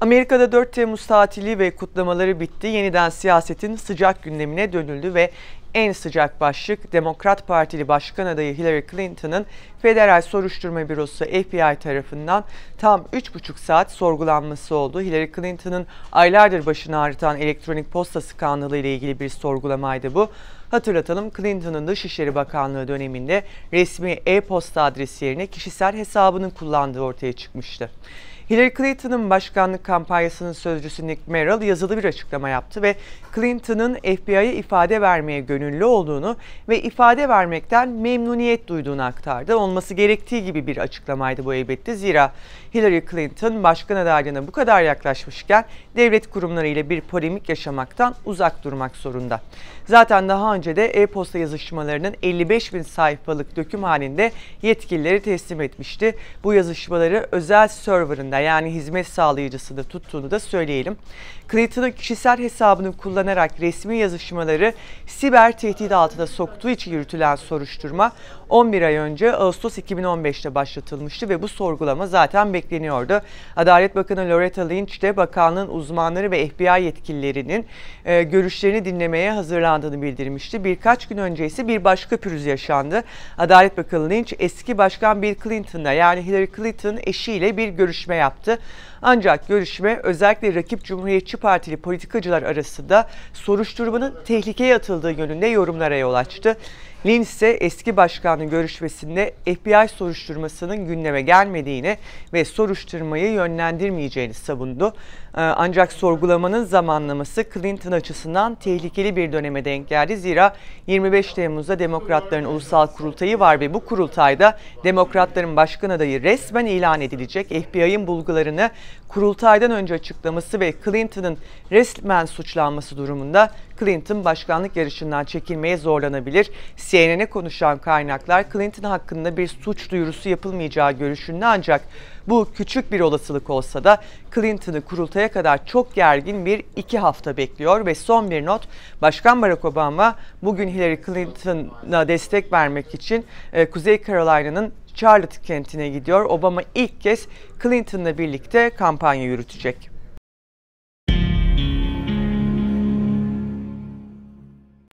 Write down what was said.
Amerika'da 4 Temmuz tatili ve kutlamaları bitti. Yeniden siyasetin sıcak gündemine dönüldü ve en sıcak başlık Demokrat Partili Başkan adayı Hillary Clinton'ın Federal Soruşturma Bürosu FBI tarafından tam 3,5 saat sorgulanması oldu. Hillary Clinton'ın aylardır başını ağrıtan elektronik posta skandalı ile ilgili bir sorgulamaydı bu. Hatırlatalım Clinton'ın Dışişleri Bakanlığı döneminde resmi e-posta adresi yerine kişisel hesabının kullandığı ortaya çıkmıştı. Hillary Clinton'ın başkanlık kampanyasının sözcüsü Nick Merrill yazılı bir açıklama yaptı ve Clinton'ın FBI'ye ifade vermeye gönüllü olduğunu ve ifade vermekten memnuniyet duyduğunu aktardı. Olması gerektiği gibi bir açıklamaydı bu elbette. Zira Hillary Clinton başkan adaylığına bu kadar yaklaşmışken devlet kurumları ile bir polemik yaşamaktan uzak durmak zorunda. Zaten daha önce de e-posta yazışmalarının 55 bin sayfalık döküm halinde yetkilileri teslim etmişti. Bu yazışmaları özel serverında altında yani hizmet sağlayıcısı da tuttuğunu da söyleyelim. Clayton'ın kişisel hesabını kullanarak resmi yazışmaları siber tehdit altında soktuğu için yürütülen soruşturma 11 ay önce Ağustos 2015'te başlatılmıştı ve bu sorgulama zaten bekleniyordu. Adalet Bakanı Loretta Lynch de bakanlığın uzmanları ve FBI yetkililerinin e, görüşlerini dinlemeye hazırlandığını bildirmişti. Birkaç gün önce ise bir başka pürüz yaşandı. Adalet Bakanı Lynch eski başkan Bill Clinton'la yani Hillary Clinton eşiyle bir görüşme yaptı yaptı. Ancak görüşme özellikle rakip Cumhuriyetçi Partili politikacılar arasında soruşturmanın tehlikeye atıldığı yönünde yorumlara yol açtı. Lin ise eski başkanın görüşmesinde FBI soruşturmasının gündeme gelmediğini ve soruşturmayı yönlendirmeyeceğini savundu. Ee, ancak sorgulamanın zamanlaması Clinton açısından tehlikeli bir döneme denk geldi. Zira 25 Temmuz'da Demokratların Ulusal Kurultayı var ve bu kurultayda Demokratların başkan adayı resmen ilan edilecek. FBI'ın bulgularını kurultaydan önce açıklaması ve Clinton'ın resmen suçlanması durumunda Clinton başkanlık yarışından çekilmeye zorlanabilir. CNN'e konuşan kaynaklar Clinton hakkında bir suç duyurusu yapılmayacağı görüşünde ancak bu küçük bir olasılık olsa da Clinton'ı kurultaya kadar çok gergin bir iki hafta bekliyor ve son bir not Başkan Barack Obama bugün Hillary Clinton'a destek vermek için e, Kuzey Carolina'nın Charlotte kentine gidiyor. Obama ilk kez Clinton'la birlikte kampanya yürütecek.